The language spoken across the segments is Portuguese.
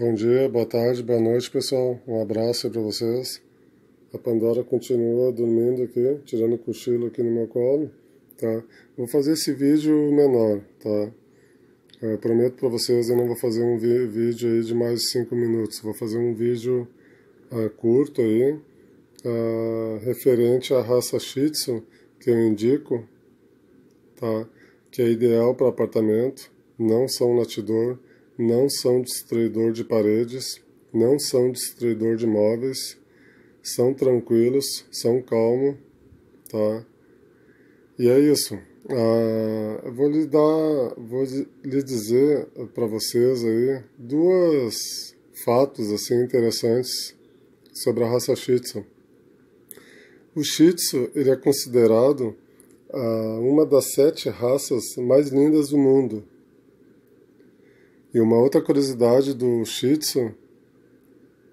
Bom dia, boa tarde, boa noite, pessoal. Um abraço para vocês. A Pandora continua dormindo aqui, tirando o cochilo aqui no meu colo, tá? Vou fazer esse vídeo menor, tá? Eu prometo para vocês, eu não vou fazer um vídeo aí de mais de 5 minutos. Vou fazer um vídeo uh, curto aí, uh, referente à raça Shih Tzu, que eu indico, tá? Que é ideal para apartamento, não são latidor, não são destruidor de paredes, não são destruidor de móveis, são tranquilos, são calmos, tá? E é isso. Ah, eu vou lhe dar, vou lhe dizer para vocês aí duas fatos assim interessantes sobre a raça Shih Tzu. O Shih Tzu ele é considerado ah, uma das sete raças mais lindas do mundo e uma outra curiosidade do Shih Tzu,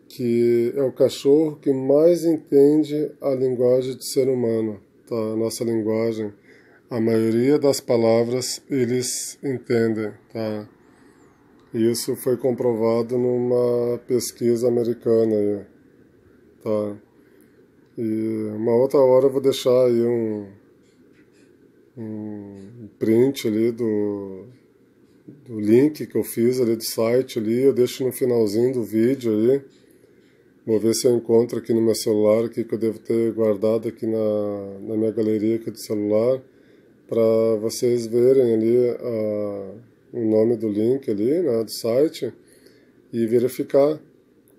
que é o cachorro que mais entende a linguagem de ser humano, tá? a nossa linguagem. A maioria das palavras eles entendem, tá? Isso foi comprovado numa pesquisa americana, tá? E uma outra hora eu vou deixar aí um, um print ali do do link que eu fiz ali do site ali, eu deixo no finalzinho do vídeo ali. Vou ver se eu encontro aqui no meu celular, aqui que eu devo ter guardado aqui na, na minha galeria aqui do celular, para vocês verem ali a, ah, o nome do link ali, né, do site, e verificar,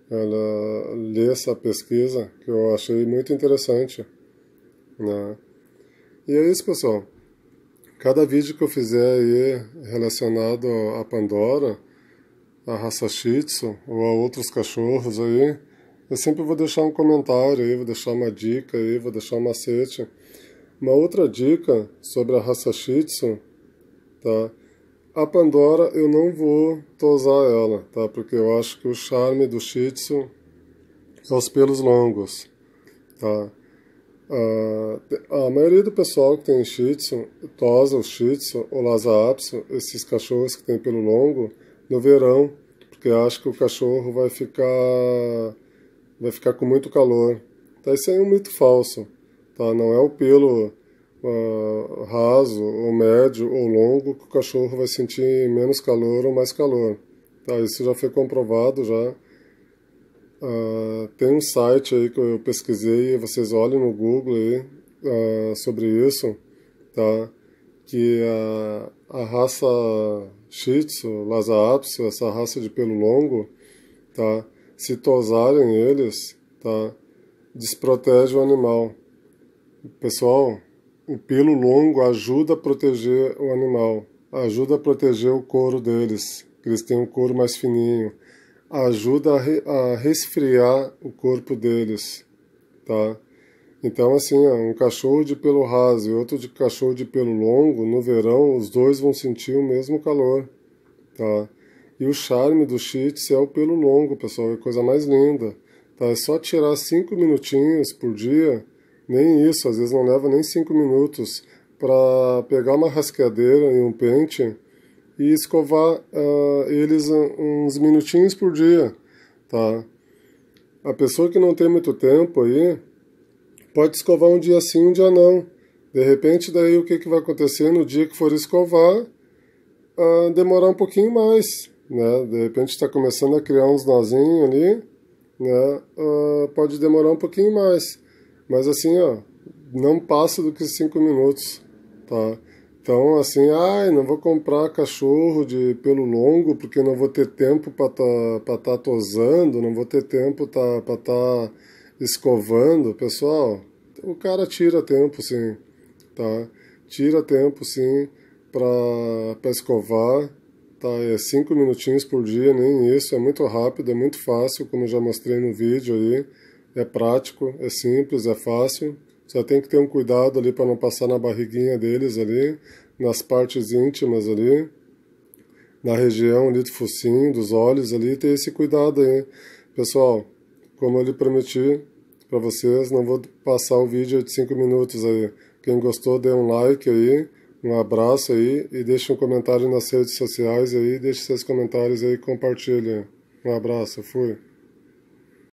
ela, ler essa pesquisa, que eu achei muito interessante. Né. E é isso, pessoal. Cada vídeo que eu fizer aí relacionado à Pandora, à raça Shih Tzu, ou a outros cachorros aí, eu sempre vou deixar um comentário aí, vou deixar uma dica aí, vou deixar um macete. Uma outra dica sobre a raça Shih Tzu, tá? A Pandora eu não vou tosar ela, tá? Porque eu acho que o charme do Shih Tzu é os pelos longos, tá? Uh, a maioria do pessoal que tem Shih Tzu, Tosa, o Shih Tzu, o Lhasa Apso, esses cachorros que tem pelo longo, no verão, porque acha que o cachorro vai ficar vai ficar com muito calor. Tá, isso aí é um mito falso, tá? Não é o pelo uh, raso, ou médio, ou longo que o cachorro vai sentir menos calor ou mais calor, tá? Isso já foi comprovado já Uh, tem um site aí que eu pesquisei, vocês olhem no Google aí uh, sobre isso, tá? Que é a, a raça Shih Tzu, Lhasa Apso, essa raça de pelo longo, tá? Se tosarem eles, tá? Desprotege o animal. Pessoal, o pelo longo ajuda a proteger o animal, ajuda a proteger o couro deles, que eles têm um couro mais fininho ajuda a, re, a resfriar o corpo deles, tá? Então, assim, um cachorro de pelo raso e outro de cachorro de pelo longo, no verão, os dois vão sentir o mesmo calor, tá? E o charme do Shih é o pelo longo, pessoal, é a coisa mais linda, tá? É só tirar cinco minutinhos por dia, nem isso, às vezes não leva nem cinco minutos, para pegar uma rascadeira e um pente e escovar uh, eles uns minutinhos por dia, tá? A pessoa que não tem muito tempo aí pode escovar um dia sim, um dia não. De repente, daí o que, que vai acontecer no dia que for escovar? Uh, demorar um pouquinho mais, né? De repente está começando a criar uns nozinhos ali, né? Uh, pode demorar um pouquinho mais, mas assim, ó, não passa do que cinco minutos, tá? Então, assim, ai, não vou comprar cachorro de pelo longo porque não vou ter tempo para tá, tá tosando, não vou ter tempo tá, para tá escovando. Pessoal, o cara tira tempo, sim, tá? Tira tempo, sim, para escovar, tá? É cinco minutinhos por dia, nem isso. É muito rápido, é muito fácil, como já mostrei no vídeo aí. É prático, é simples, é fácil. Só tem que ter um cuidado ali para não passar na barriguinha deles ali, nas partes íntimas ali, na região ali do focinho, dos olhos ali, ter esse cuidado aí. Pessoal, como eu lhe prometi para vocês, não vou passar o vídeo de 5 minutos aí. Quem gostou, dê um like aí, um abraço aí e deixe um comentário nas redes sociais aí, deixe seus comentários aí e compartilhe. Um abraço, fui.